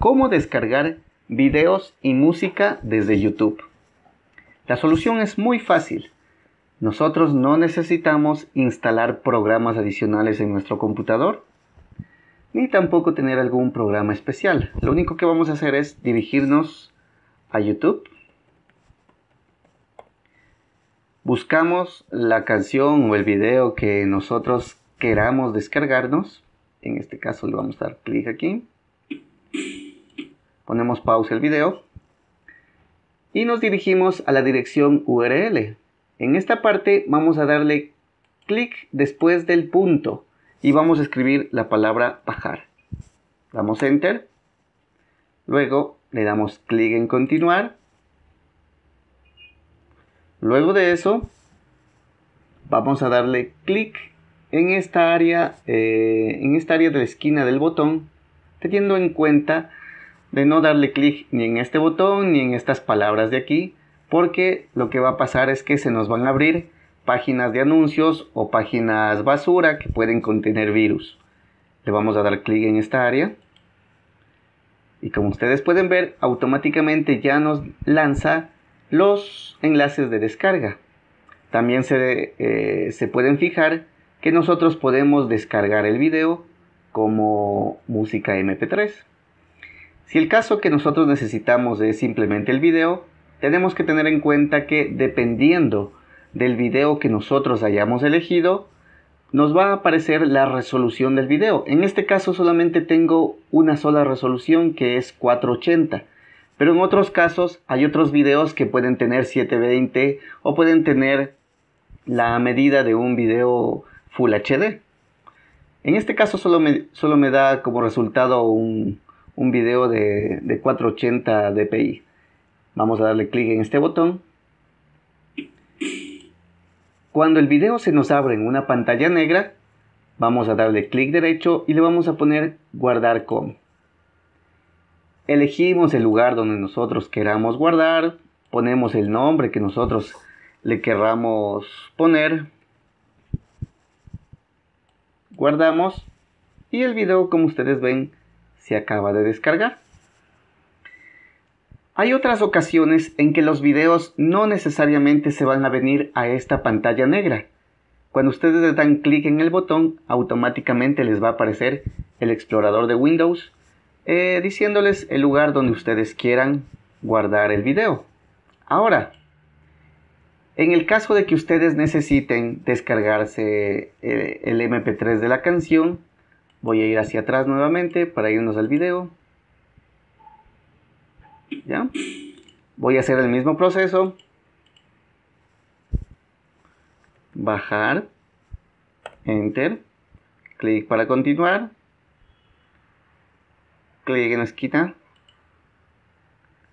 cómo descargar videos y música desde YouTube. La solución es muy fácil. Nosotros no necesitamos instalar programas adicionales en nuestro computador, ni tampoco tener algún programa especial. Lo único que vamos a hacer es dirigirnos a YouTube. Buscamos la canción o el video que nosotros queramos descargarnos. En este caso le vamos a dar clic aquí. Ponemos pausa el video y nos dirigimos a la dirección URL. En esta parte vamos a darle clic después del punto y vamos a escribir la palabra bajar. Damos enter. Luego le damos clic en continuar. Luego de eso vamos a darle clic en esta área eh, en esta área de la esquina del botón teniendo en cuenta de no darle clic ni en este botón ni en estas palabras de aquí, porque lo que va a pasar es que se nos van a abrir páginas de anuncios o páginas basura que pueden contener virus. Le vamos a dar clic en esta área. Y como ustedes pueden ver, automáticamente ya nos lanza los enlaces de descarga. También se, eh, se pueden fijar que nosotros podemos descargar el video como música MP3. Si el caso que nosotros necesitamos es simplemente el video, tenemos que tener en cuenta que dependiendo del video que nosotros hayamos elegido, nos va a aparecer la resolución del video. En este caso solamente tengo una sola resolución que es 480. Pero en otros casos hay otros videos que pueden tener 720 o pueden tener la medida de un video Full HD. En este caso solo me, solo me da como resultado un, un video de, 480 dpi. Vamos a darle clic en este botón. Cuando el video se nos abre en una pantalla negra, vamos a darle clic derecho y le vamos a poner guardar como. Elegimos el lugar donde nosotros queramos guardar, ponemos el nombre que nosotros le queramos poner, guardamos y el video como ustedes ven se acaba de descargar. Hay otras ocasiones en que los videos no necesariamente se van a venir a esta pantalla negra. Cuando ustedes le dan clic en el botón, automáticamente les va a aparecer el explorador de Windows eh, diciéndoles el lugar donde ustedes quieran guardar el video. Ahora, en el caso de que ustedes necesiten descargarse eh, el MP3 de la canción, Voy a ir hacia atrás nuevamente para irnos al video. ¿Ya? Voy a hacer el mismo proceso. Bajar. Enter. Clic para continuar. Clic en nos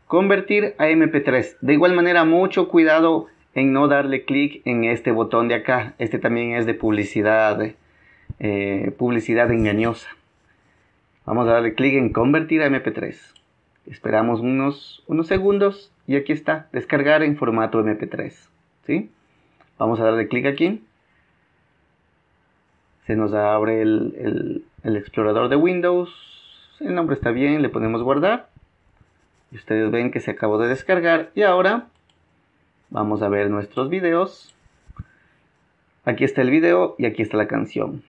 Convertir a MP3. De igual manera, mucho cuidado en no darle clic en este botón de acá. Este también es de publicidad. Eh, publicidad engañosa. Vamos a darle clic en convertir a MP3. Esperamos unos, unos segundos y aquí está, descargar en formato MP3. ¿sí? Vamos a darle clic aquí. Se nos abre el, explorador de Windows. El nombre está bien, le ponemos guardar. Y ustedes ven que se acabó de descargar. Y ahora vamos a ver nuestros videos. Aquí está el video y aquí está la canción.